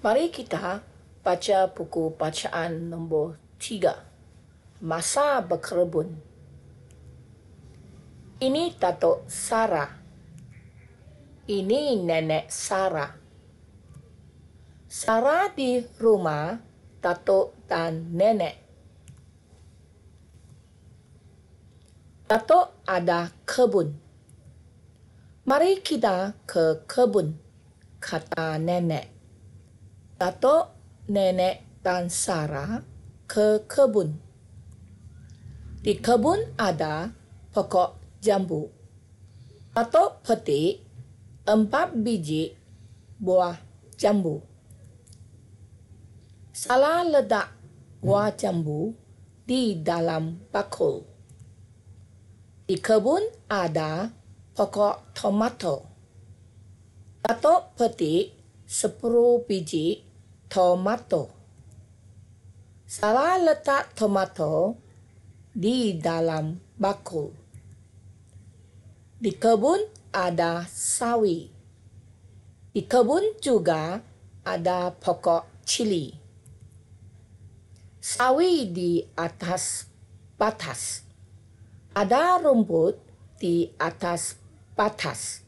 Mari kita baca buku bacaan nombor tiga. Masa berkerebun. Ini Datuk Sarah. Ini nenek Sarah. Sarah di rumah Datuk dan nenek. Datuk ada kebun. Mari kita ke kebun, kata nenek. atau nenek, dan Sarah ke kebun. Di kebun ada pokok jambu. atau peti empat biji buah jambu. Salah ledak buah jambu di dalam bakul. Di kebun ada pokok tomato. atau peti sepuluh biji tomato. Saya letak tomato di dalam bakul. Di kebun ada sawi. Di kebun juga ada pokok cili. Sawi di atas batas. Ada rumput di atas batas.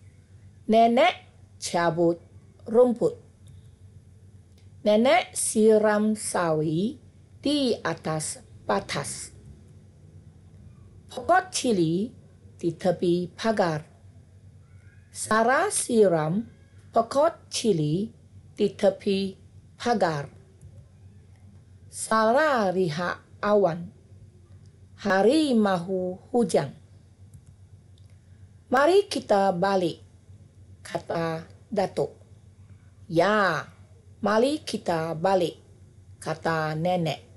Nenek cabut rumput. Nenek siram sawi di atas batas. Pokok cili di tepi pagar. Sarah siram pokok cili di tepi pagar. Sarah riha awan. Hari mahu hujan. Mari kita balik, kata Datuk. Ya, Mari kita balik, kata nenek.